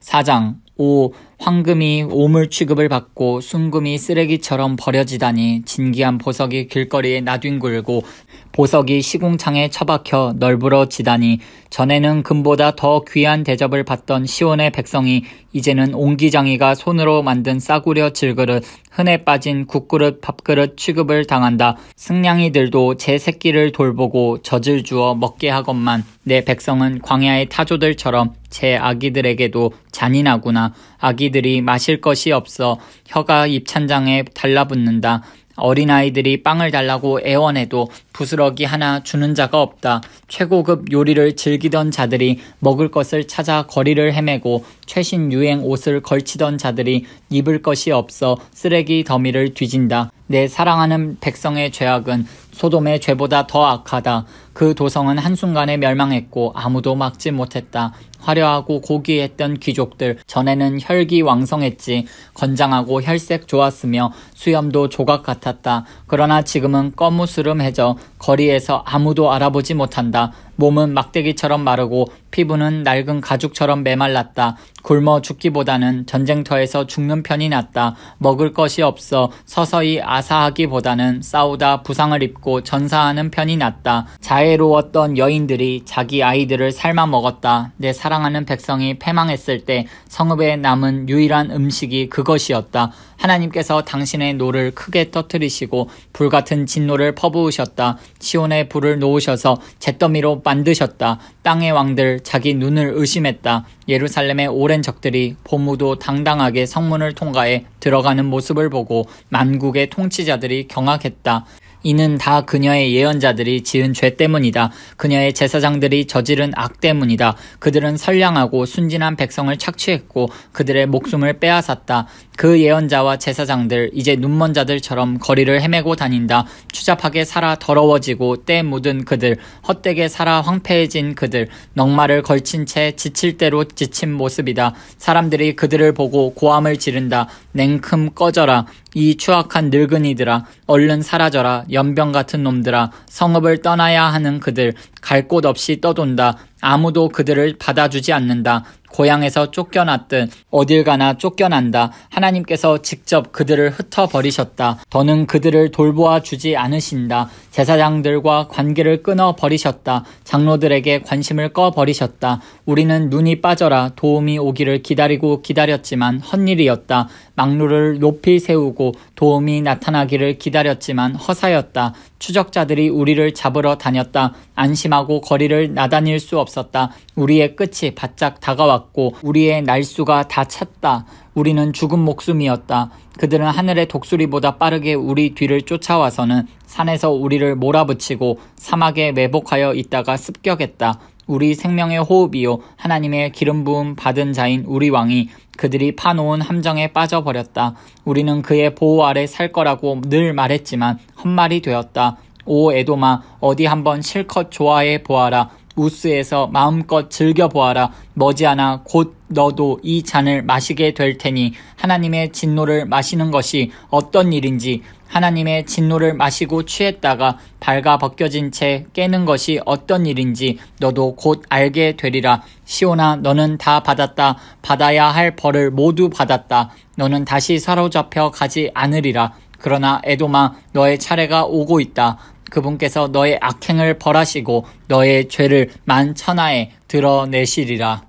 4장 5 황금이 오물 취급을 받고 순금이 쓰레기처럼 버려지다니 진귀한 보석이 길거리에 나뒹굴고 보석이 시궁창에 처박혀 널브러지다니 전에는 금보다 더 귀한 대접을 받던 시온의 백성이 이제는 옹기장이가 손으로 만든 싸구려 질그릇 흔해 빠진 국그릇 밥그릇 취급을 당한다. 승냥이들도 제 새끼를 돌보고 젖을 주어 먹게 하건만 내 백성은 광야의 타조들처럼 제 아기들에게도 잔인하구나. 아기 아이들이 마실 것이 없어 혀가 입찬장에 달라붙는다. 어린아이들이 빵을 달라고 애원해도 부스러기 하나 주는 자가 없다. 최고급 요리를 즐기던 자들이 먹을 것을 찾아 거리를 헤매고 최신 유행 옷을 걸치던 자들이 입을 것이 없어 쓰레기 더미를 뒤진다. 내 사랑하는 백성의 죄악은 소돔의 죄보다 더 악하다. 그 도성은 한순간에 멸망했고 아무도 막지 못했다. 화려하고 고귀했던 귀족들 전에는 혈기 왕성했지 건장하고 혈색 좋았으며 수염도 조각 같았다. 그러나 지금은 꺼무스름해져 거리에서 아무도 알아보지 못한다. 몸은 막대기처럼 마르고 피부는 낡은 가죽처럼 메말랐다. 굶어 죽기보다는 전쟁터에서 죽는 편이 낫다. 먹을 것이 없어 서서히 아사하기보다는 싸우다 부상을 입고 전사하는 편이 낫다. 자애로웠던 여인들이 자기 아이들을 삶아 먹었다. 내 사랑하는 백성이 패망했을 때 성읍에 남은 유일한 음식이 그것이었다. 하나님께서 당신의 노를 크게 터뜨리시고 불같은 진노를 퍼부으셨다. 시온의 불을 놓으셔서 잿더미로 만드셨다. 땅의 왕들 자기 눈을 의심했다. 예루살렘의 오랜 적들이 보무도 당당하게 성문을 통과해 들어가는 모습을 보고 만국의 통치자들이 경악했다. 이는 다 그녀의 예언자들이 지은 죄 때문이다. 그녀의 제사장들이 저지른 악 때문이다. 그들은 선량하고 순진한 백성을 착취했고 그들의 목숨을 빼앗았다. 그 예언자와 제사장들 이제 눈먼 자들처럼 거리를 헤매고 다닌다. 추잡하게 살아 더러워지고 때 묻은 그들, 헛되게 살아 황폐해진 그들, 넉마를 걸친 채 지칠 대로 지친 모습이다. 사람들이 그들을 보고 고함을 지른다. 냉큼 꺼져라. 이 추악한 늙은이들아. 얼른 사라져라. 연병 같은 놈들아. 성읍을 떠나야 하는 그들. 갈 곳 없이 떠돈다. 아무도 그들을 받아주지 않는다. 고향에서 쫓겨났든 어딜 가나 쫓겨난다. 하나님께서 직접 그들을 흩어버리셨다. 더는 그들을 돌보아 주지 않으신다. 제사장들과 관계를 끊어 버리셨다. 장로들에게 관심을 꺼 버리셨다. 우리는 눈이 빠져라 도움이 오기를 기다리고 기다렸지만 헛일이었다. 막루를 높이 세우고 도움이 나타나기를 기다렸지만 허사였다. 추적자들이 우리를 잡으러 다녔다. 안심하고 거리를 나다닐 수 없었다. 우리의 끝이 바짝 다가왔다. 받고 우리의 날수가 다 찼다. 우리는 죽은 목숨이었다. 그들은 하늘의 독수리보다 빠르게 우리 뒤를 쫓아와서는 산에서 우리를 몰아붙이고 사막에 매복하여 있다가 습격했다. 우리 생명의 호흡이요 하나님의 기름 부음 받은 자인 우리 왕이 그들이 파놓은 함정에 빠져버렸다. 우리는 그의 보호 아래 살 거라고 늘 말했지만 헛말이 되었다. 오 에도마 어디 한번 실컷 좋아해 보아라. 우스에서 마음껏 즐겨보아라. 머지않아 곧 너도 이 잔을 마시게 될 테니 하나님의 진노를 마시는 것이 어떤 일인지 하나님의 진노를 마시고 취했다가 발가 벗겨진 채 깨는 것이 어떤 일인지 너도 곧 알게 되리라. 시온아, 너는 다 받았다. 받아야 할 벌을 모두 받았다. 너는 다시 사로잡혀 가지 않으리라. 그러나 에도마, 너의 차례가 오고 있다. 그분께서 너의 악행을 벌하시고 너의 죄를 만천하에 드러내시리라.